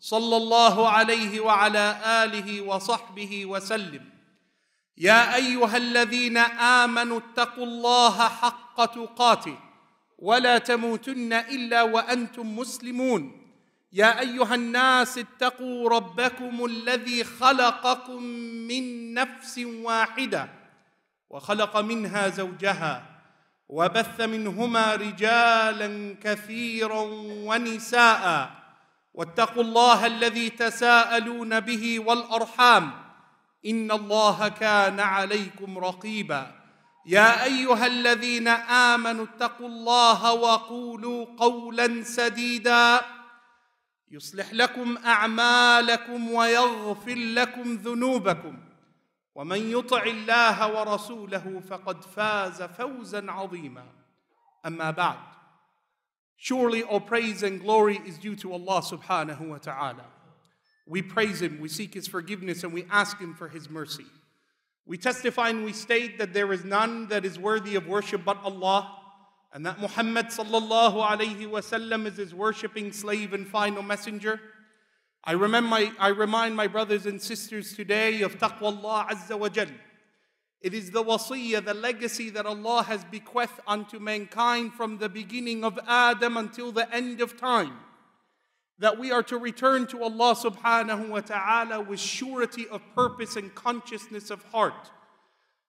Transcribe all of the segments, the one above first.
صلى الله عليه وعلى اله وصحبه وسلم يا ايها الذين امنوا اتقوا الله حق تقاته ولا تموتن الا وانتم مسلمون يا ايها الناس اتقوا ربكم الذي خلقكم من نفس واحده وخلق منها زوجها وبث منهما رجالا كثيرا ونساء واتقوا الله الذي تساءلون به والارحام ان الله كان عليكم رقيبا يا ايها الذين امنوا اتقوا الله وقولوا قولا سديدا يصلح لكم اعمالكم ويغفر لكم ذنوبكم ومن يطع الله ورسوله فقد فاز فوزا عظيما اما بعد Surely all praise and glory is due to Allah subhanahu wa ta'ala. We praise Him, we seek His forgiveness, and we ask Him for His mercy. We testify and we state that there is none that is worthy of worship but Allah, and that Muhammad sallallahu alayhi wasallam is His worshipping slave and final messenger. I, remember, I remind my brothers and sisters today of taqwa Allah azza wa jalla it is the wasiyah, the legacy that Allah has bequeathed unto mankind from the beginning of Adam until the end of time. That we are to return to Allah subhanahu wa ta'ala with surety of purpose and consciousness of heart.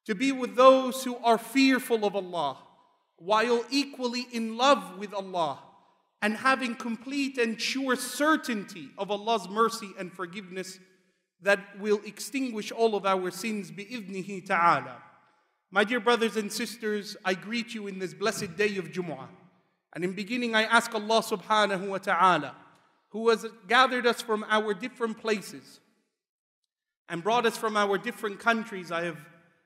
To be with those who are fearful of Allah, while equally in love with Allah, and having complete and sure certainty of Allah's mercy and forgiveness that will extinguish all of our sins bi'idnihi ta'ala. My dear brothers and sisters, I greet you in this blessed day of Jumu'ah. And in beginning, I ask Allah subhanahu wa ta'ala, who has gathered us from our different places and brought us from our different countries. I have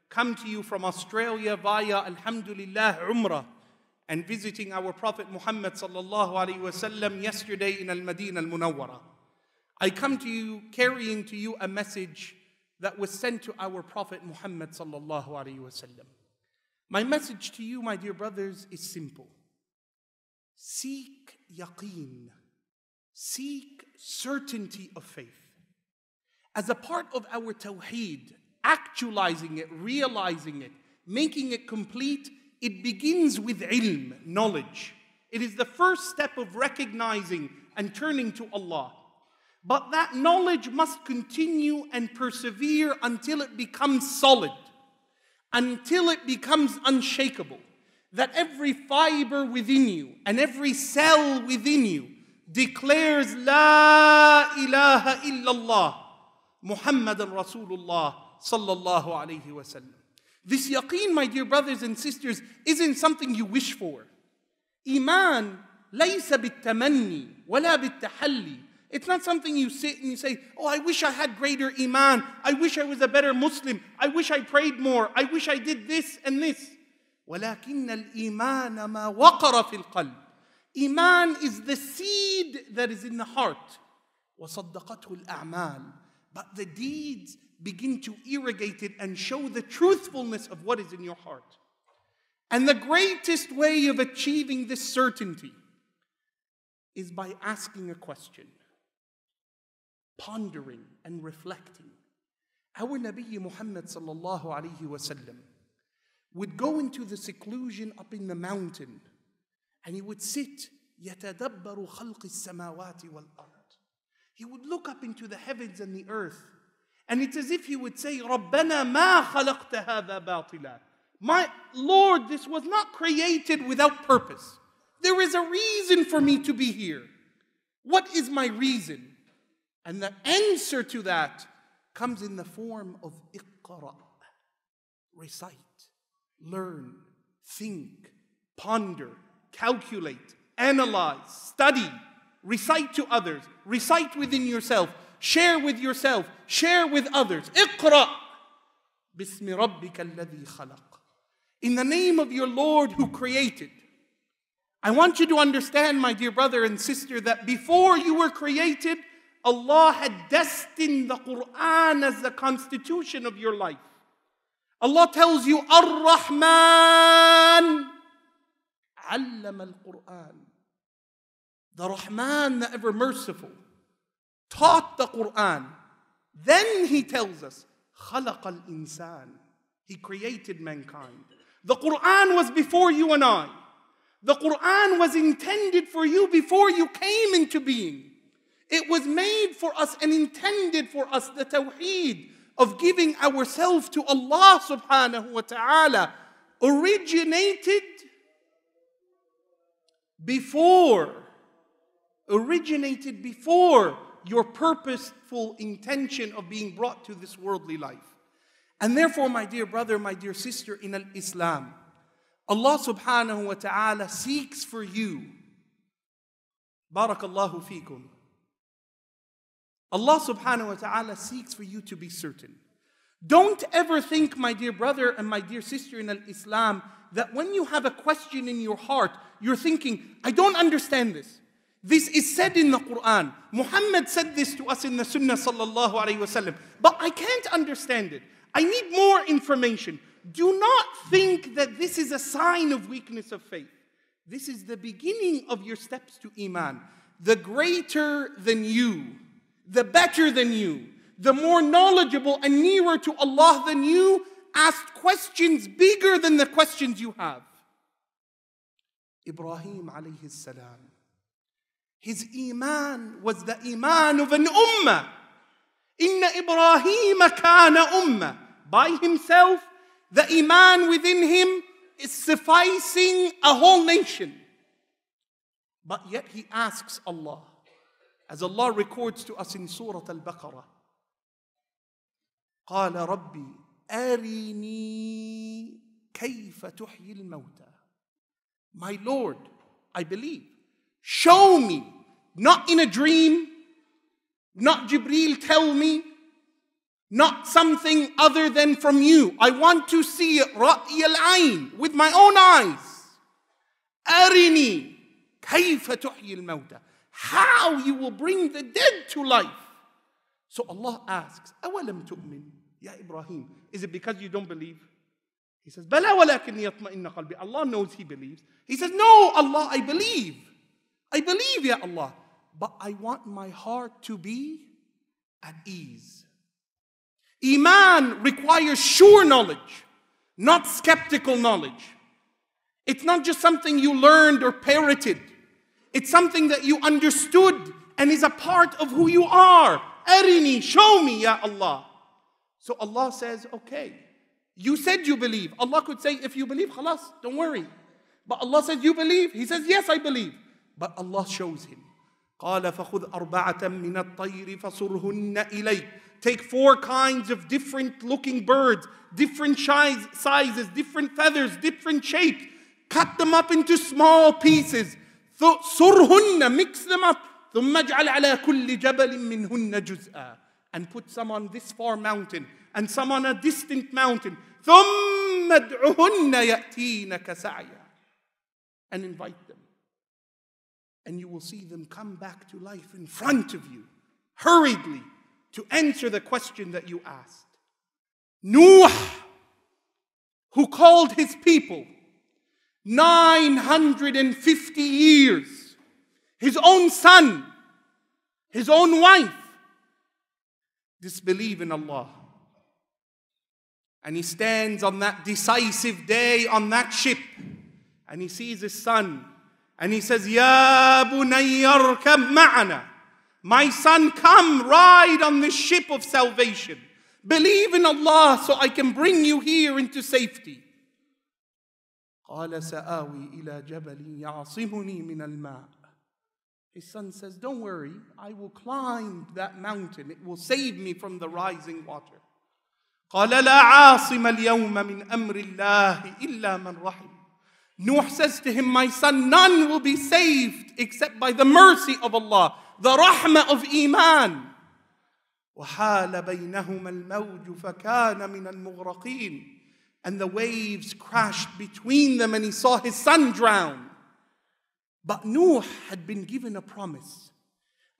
come to you from Australia via Alhamdulillah Umrah and visiting our Prophet Muhammad sallallahu alayhi wa sallam yesterday in Al-Madinah Al-Munawwarah. I come to you carrying to you a message that was sent to our Prophet Muhammad sallallahu alaihi wasallam. My message to you, my dear brothers, is simple. Seek yaqeen. Seek certainty of faith. As a part of our tawheed, actualizing it, realizing it, making it complete, it begins with ilm, knowledge. It is the first step of recognizing and turning to Allah. But that knowledge must continue and persevere until it becomes solid, until it becomes unshakable. That every fiber within you and every cell within you declares La ilaha illallah Muhammadan Rasulullah sallallahu alayhi wasallam. This yaqeen, my dear brothers and sisters, isn't something you wish for. Iman ليس بالتمني ولا بالتحلي it's not something you sit and you say, Oh, I wish I had greater Iman. I wish I was a better Muslim. I wish I prayed more. I wish I did this and this. ولكن الإيمان ما وقر في القلب. Iman is the seed that is in the heart. وصدقته الأعمال. But the deeds begin to irrigate it and show the truthfulness of what is in your heart. And the greatest way of achieving this certainty is by asking a question pondering and reflecting. Our Nabi Muhammad sallallahu alayhi wasallam would go into the seclusion up in the mountain and he would sit He would look up into the heavens and the earth and it's as if he would say "Rabbana ma خلقت هذا baṭila, My Lord, this was not created without purpose. There is a reason for me to be here. What is my reason? And the answer to that comes in the form of iqra, recite, learn, think, ponder, calculate, analyze, study, recite to others, recite within yourself, share with yourself, share with others. Iqra. Bismi rabbika alladhi khalaq. In the name of your Lord who created. I want you to understand, my dear brother and sister, that before you were created, Allah had destined the Quran as the constitution of your life. Allah tells you, Ar Rahman, Allam al Quran. The Rahman, the ever merciful, taught the Quran. Then he tells us, Khalaq al Insan. He created mankind. The Quran was before you and I. The Quran was intended for you before you came into being. It was made for us and intended for us, the tawheed of giving ourselves to Allah subhanahu wa ta'ala, originated before, originated before your purposeful intention of being brought to this worldly life. And therefore, my dear brother, my dear sister in Islam, Allah subhanahu wa ta'ala seeks for you. Barakallahu feekum. Allah subhanahu wa ta'ala seeks for you to be certain. Don't ever think, my dear brother and my dear sister in Islam, that when you have a question in your heart, you're thinking, I don't understand this. This is said in the Quran. Muhammad said this to us in the Sunnah sallallahu alayhi wasallam. But I can't understand it. I need more information. Do not think that this is a sign of weakness of faith. This is the beginning of your steps to Iman. The greater than you the better than you, the more knowledgeable and nearer to Allah than you, asked questions bigger than the questions you have. Ibrahim alayhi salam, his iman was the iman of an ummah. Inna Ibrahim kana ummah. By himself, the iman within him is sufficing a whole nation. But yet he asks Allah, as Allah records to us in Surah Al Baqarah, قال ربي أرني كيف تحيي الموتى My Lord, I believe. Show me, not in a dream, not Jibreel tell me, not something other than from you. I want to see رأي العين with my own eyes. أرني كيف تحيي الموتى how you will bring the dead to life. So Allah asks, أَوَلَمْ تُؤْمِنْ Ya Ibrahim, is it because you don't believe? He says, بَلَا وَلَكِنْ يَطْمَئِنَّ قَلْبِي Allah knows he believes. He says, no, Allah, I believe. I believe, Ya Allah. But I want my heart to be at ease. Iman requires sure knowledge, not skeptical knowledge. It's not just something you learned or parroted. It's something that you understood and is a part of who you are. Arini, show me, Ya Allah. So Allah says, okay, you said you believe. Allah could say, if you believe, khalas, don't worry. But Allah says, you believe? He says, yes, I believe. But Allah shows him. Take four kinds of different looking birds, different size, sizes, different feathers, different shapes. Cut them up into small pieces صرهن mix them up ثم اجعل على كل جبل منهن جزءا and put some on this far mountain and some on a distant mountain ثم ادعهن يأتينك سعيا and invite them and you will see them come back to life in front of you hurriedly to answer the question that you asked Nuh who called his people 950 years. His own son, his own wife, disbelieve in Allah. And he stands on that decisive day on that ship and he sees his son and he says, Ya bunayyarkab ma'ana. My son, come ride on the ship of salvation. Believe in Allah so I can bring you here into safety. قال سآوي إلى جبل يعصمني من الماء His son says, Don't worry, I will climb that mountain. It will save me from the rising water. قال لا عاصم اليوم من أمر الله إلا من رحم. Nuh says to him, My son, none will be saved except by the mercy of Allah, the rahmah of Iman. وحال بينهما الموج فكان من المغرقين. and the waves crashed between them, and he saw his son drown. But Nuh had been given a promise.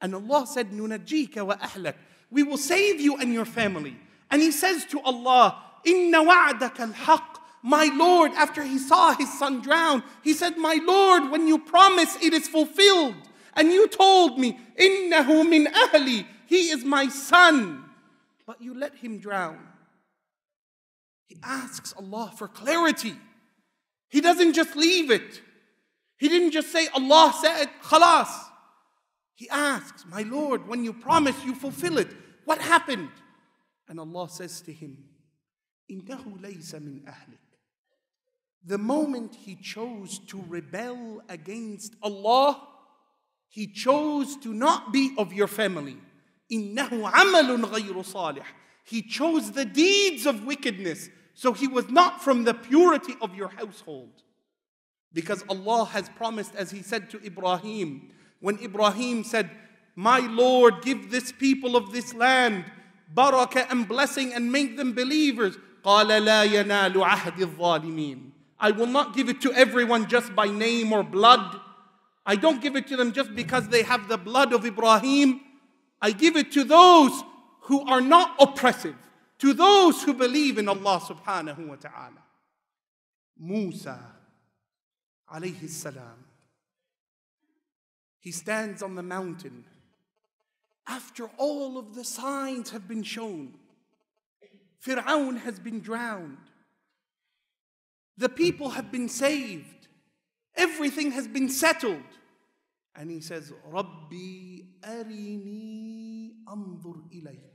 And Allah said, Nunajika wa ahlak. We will save you and your family. And he says to Allah, Inna wa'dak al My Lord, after he saw his son drown, he said, My Lord, when you promise, it is fulfilled. And you told me, Innahu min ahli. He is my son. But you let him drown. He asks Allah for clarity. He doesn't just leave it. He didn't just say, Allah said, khalas. He asks, My Lord, when you promise, you fulfill it. What happened? And Allah says to him, The moment he chose to rebel against Allah, he chose to not be of your family. He chose the deeds of wickedness. So he was not from the purity of your household. Because Allah has promised, as He said to Ibrahim, when Ibrahim said, My Lord, give this people of this land barakah and blessing and make them believers. I will not give it to everyone just by name or blood. I don't give it to them just because they have the blood of Ibrahim. I give it to those who are not oppressive to those who believe in Allah subhanahu wa ta'ala. Musa alayhi salam. He stands on the mountain after all of the signs have been shown. Fir'aun has been drowned. The people have been saved. Everything has been settled. And he says, Rabbi arini anzur ilayk.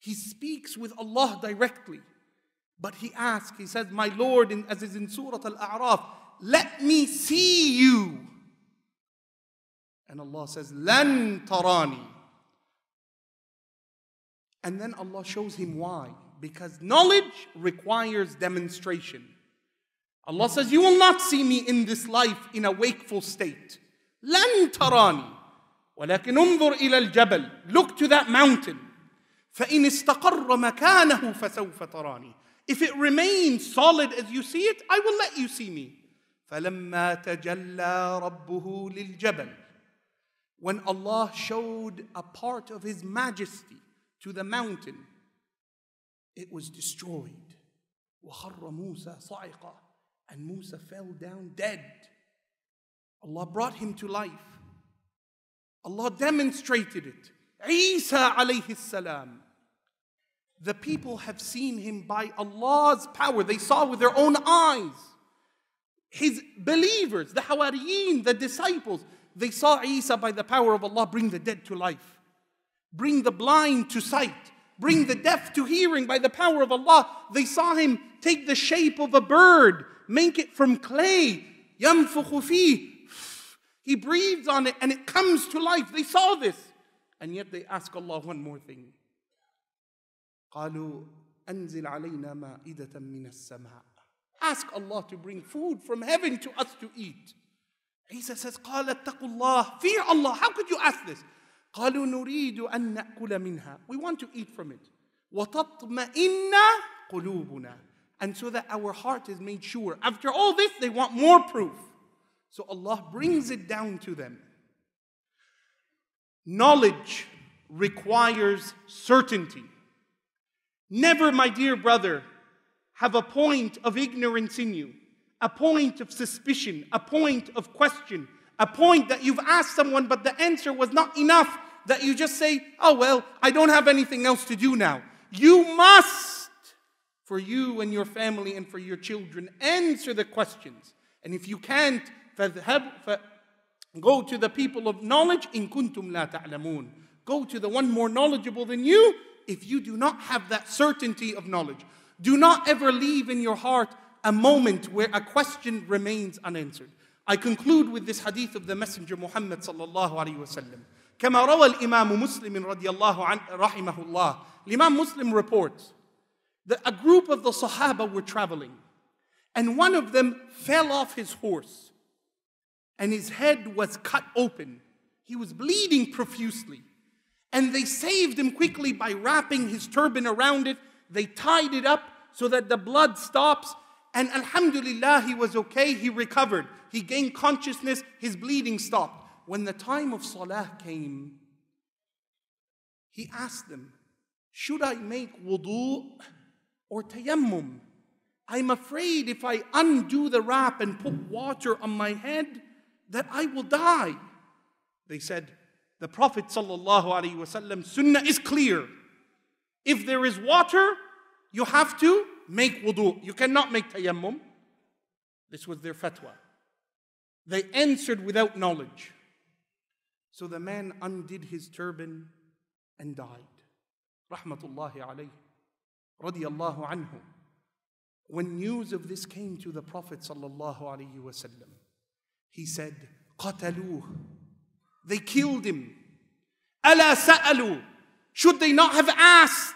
He speaks with Allah directly. But he asks, he says, My Lord, in, as is in Surah Al A'raf, let me see you. And Allah says, Lan tarani. And then Allah shows him why. Because knowledge requires demonstration. Allah says, You will not see me in this life in a wakeful state. Lan tarani. ولكن انظر إلى الجبل. Look to that mountain. فإن استقر مكانه فسوف تراني If it remains solid as you see it, I will let you see me. فلما تجلى ربه للجبل When Allah showed a part of His majesty to the mountain, it was destroyed. وخر موسى صعقة And Musa fell down dead. Allah brought him to life. Allah demonstrated it. عيسى عليه السلام. The people have seen him by Allah's power. They saw with their own eyes. His believers, the Hawariyin, the disciples, they saw Isa by the power of Allah bring the dead to life, bring the blind to sight, bring the deaf to hearing by the power of Allah. They saw him take the shape of a bird, make it from clay. Yamfukhufi. He breathes on it and it comes to life. They saw this. And yet they ask Allah one more thing. قالوا أنزل علينا مائدة من السماء Ask Allah to bring food from heaven to us to eat. Isa says, قال اتقوا الله Fear Allah. How could you ask this? قالوا نريد أن نأكل منها We want to eat from it. وتطمئن قلوبنا And so that our heart is made sure. After all this, they want more proof. So Allah brings it down to them. Knowledge requires certainty. Never, my dear brother, have a point of ignorance in you, a point of suspicion, a point of question, a point that you've asked someone but the answer was not enough that you just say, oh, well, I don't have anything else to do now. You must, for you and your family and for your children, answer the questions. And if you can't, go to the people of knowledge, in kuntum la ta'lamun. Go to the one more knowledgeable than you if you do not have that certainty of knowledge. Do not ever leave in your heart a moment where a question remains unanswered. I conclude with this hadith of the Messenger Muhammad sallallahu alaihi wasallam. كما روى الإمام مسلم رضي الله عنه رحمه الله الإمام Muslim reports that a group of the Sahaba were traveling and one of them fell off his horse and his head was cut open. He was bleeding profusely. And they saved him quickly by wrapping his turban around it. They tied it up so that the blood stops. And Alhamdulillah, he was okay. He recovered. He gained consciousness. His bleeding stopped. When the time of Salah came, he asked them, Should I make wudu or tayammum? I'm afraid if I undo the wrap and put water on my head, that I will die. They said, the Prophet ﷺ sunnah is clear. If there is water, you have to make wudu. You cannot make tayammum. This was their fatwa. They answered without knowledge. So the man undid his turban and died. Rahmatullahi alayhi. Radiallahu anhu. When news of this came to the Prophet sallallahu wasallam, he said, قتلوه they killed him. ألا سألوا Should they not have asked?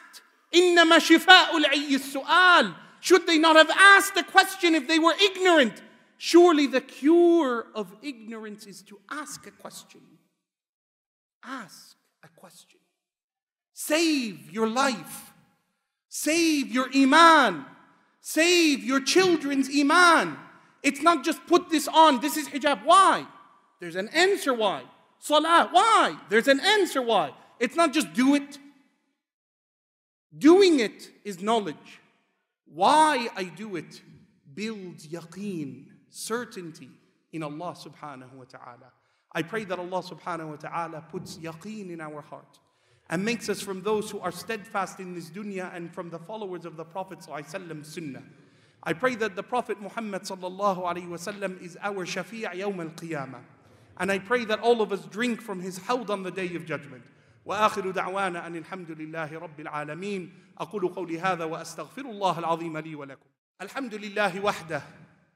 إنما شفاء العي السؤال Should they not have asked the question if they were ignorant? Surely the cure of ignorance is to ask a question. Ask a question. Save your life. Save your iman. Save your children's iman. It's not just put this on, this is hijab. Why? There's an answer why. Salah. Why? There's an answer why. It's not just do it. Doing it is knowledge. Why I do it builds yaqeen, certainty in Allah subhanahu wa ta'ala. I pray that Allah subhanahu wa ta'ala puts yaqeen in our heart and makes us from those who are steadfast in this dunya and from the followers of the Prophet sallallahu sunnah. I pray that the Prophet Muhammad sallallahu alayhi wa sallam is our shafi' yawm al-qiyamah. And I pray that all of us drink from his hawd on the day of judgment. واخر دعوانا ان الحمد لله رب العالمين اقول قولي هذا واستغفر الله العظيم لي ولكم. الحمد لله وحده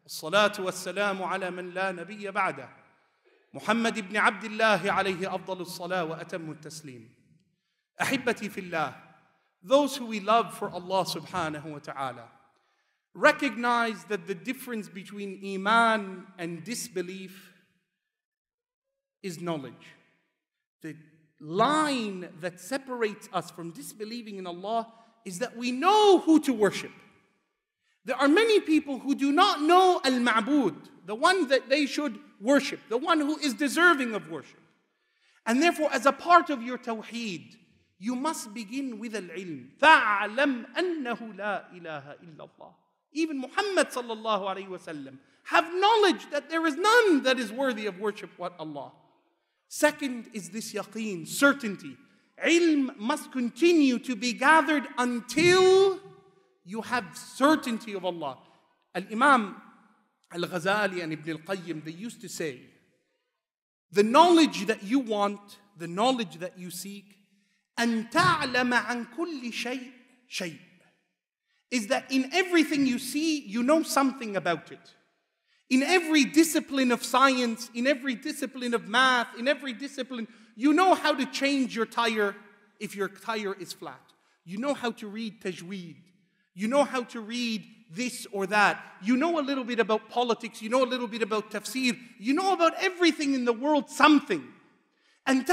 والصلاه والسلام على من لا نبي بعده محمد بن عبد الله عليه افضل الصلاه واتم التسليم. احبتي في الله those who we love for Allah subhanahu wa ta'ala recognize that the difference between iman and disbelief is knowledge. The line that separates us from disbelieving in Allah is that we know who to worship. There are many people who do not know Al Ma'bud, the one that they should worship, the one who is deserving of worship. And therefore, as a part of your tawheed, you must begin with al-ilm. فَعَلَمْ أَنَّهُ La Ilaha إِلَّا اللَّهِ Even Muhammad sallallahu alayhi wa have knowledge that there is none that is worthy of worship but Allah. Second is this yaqeen, certainty. Ilm must continue to be gathered until you have certainty of Allah. Al Imam Al Ghazali and Ibn Al Qayyim, they used to say, the knowledge that you want, the knowledge that you seek, is that in everything you see, you know something about it. In every discipline of science, in every discipline of math, in every discipline, you know how to change your tire if your tire is flat. You know how to read tajweed. You know how to read this or that. You know a little bit about politics. You know a little bit about tafsir. You know about everything in the world, something. And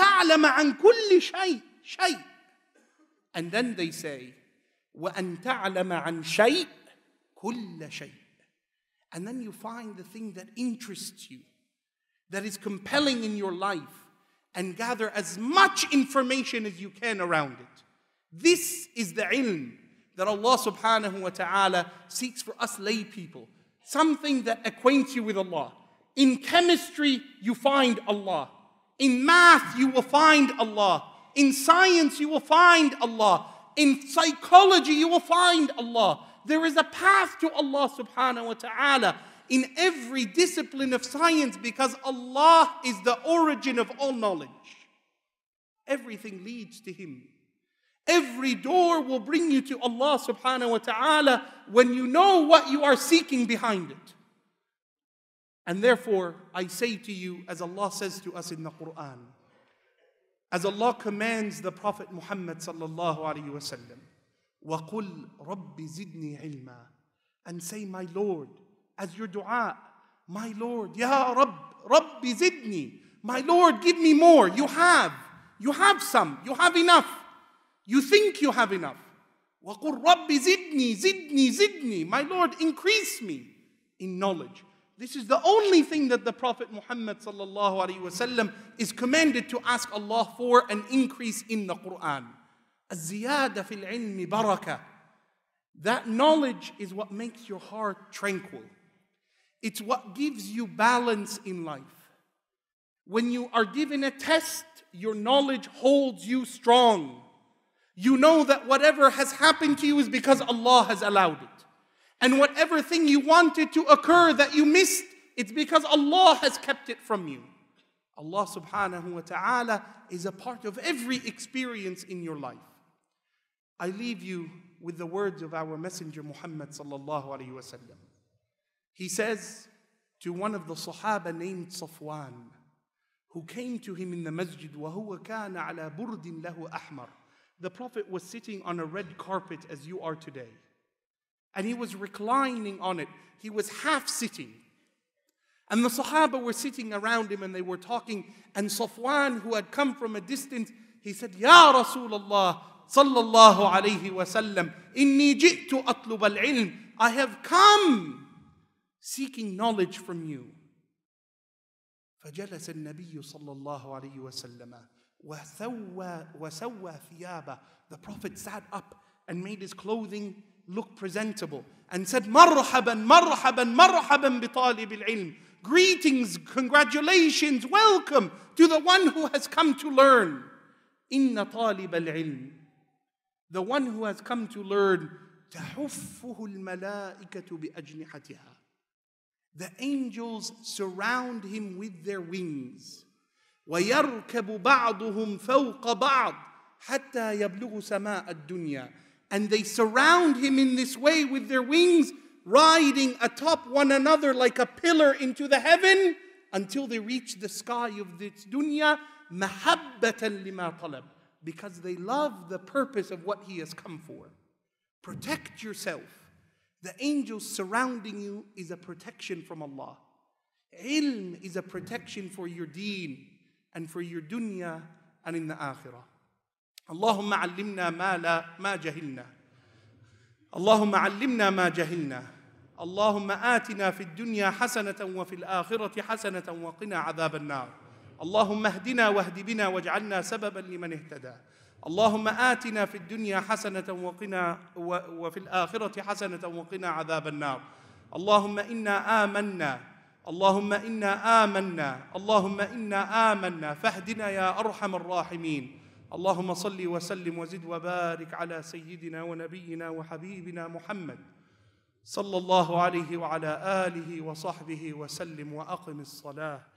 And then they say, وأن تعلم عن شيء كل شيء. And then you find the thing that interests you, that is compelling in your life, and gather as much information as you can around it. This is the ilm that Allah subhanahu wa ta'ala seeks for us lay people. Something that acquaints you with Allah. In chemistry, you find Allah. In math, you will find Allah. In science, you will find Allah. In psychology, you will find Allah. There is a path to Allah subhanahu wa ta'ala in every discipline of science because Allah is the origin of all knowledge. Everything leads to Him. Every door will bring you to Allah subhanahu wa ta'ala when you know what you are seeking behind it. And therefore, I say to you, as Allah says to us in the Quran, as Allah commands the Prophet Muhammad sallallahu alayhi wa sallam, وَقُلْ رَبِّ زِدْنِي عِلْمًا And say, my Lord, as your dua, my Lord, Ya رب Rabbi Zidni, my Lord, give me more. You have, you have some, you have enough. You think you have enough. وَقُلْ رَبِّ زِدْنِي زِدْنِي زِدْنِي My Lord, increase me in knowledge. This is the only thing that the Prophet Muhammad is commanded to ask Allah for an increase in the Quran. الزياده في العلم بركه that knowledge is what makes your heart tranquil it's what gives you balance in life when you are given a test your knowledge holds you strong you know that whatever has happened to you is because Allah has allowed it and whatever thing you wanted to occur that you missed it's because Allah has kept it from you Allah subhanahu wa ta'ala is a part of every experience in your life. I leave you with the words of our messenger Muhammad sallallahu alaihi wasallam. He says to one of the Sahaba named Safwan, who came to him in the masjid, وَهُوَ كَانَ عَلَى بُرْدٍ لَهُ أَحْمَرٍ The Prophet was sitting on a red carpet as you are today. And he was reclining on it. He was half sitting. And the Sahaba were sitting around him and they were talking. And Safwan, who had come from a distance, he said, Ya Rasulullah, صلى الله عليه وسلم إني جئت أطلب العلم I have come seeking knowledge from you فجلس النبي صلى الله عليه وسلم وسوى, وسوى ثيابه The Prophet sat up and made his clothing look presentable and said مرحبا مرحبا مرحبا بطالب العلم Greetings, congratulations, welcome to the one who has come to learn. إن طالب العلم the one who has come to learn, the angels surround him with their wings. And they surround him in this way with their wings, riding atop one another like a pillar into the heaven until they reach the sky of this dunya. محبة لما طلب because they love the purpose of what he has come for. Protect yourself. The angels surrounding you is a protection from Allah. Ilm is a protection for your deen and for your dunya and in the akhirah. اللهم علمنا ma لا ما جهلنا اللهم علمنا ما جهلنا اللهم آتنا في الدنيا حسنة وفي الآخرة حسنة وقنا عذاب النار اللهم اهدنا واهد بنا واجعلنا سببا لمن اهتدى اللهم آتنا في الدنيا حسنة وقنا وفي الآخرة حسنة وقنا عذاب النار اللهم إنا آمنا اللهم إنا آمنا اللهم إنا آمنا فاهدنا يا أرحم الراحمين اللهم صل وسلم وزد وبارك على سيدنا ونبينا وحبيبنا محمد صلى الله عليه وعلى آله وصحبه وسلم وأقم الصلاة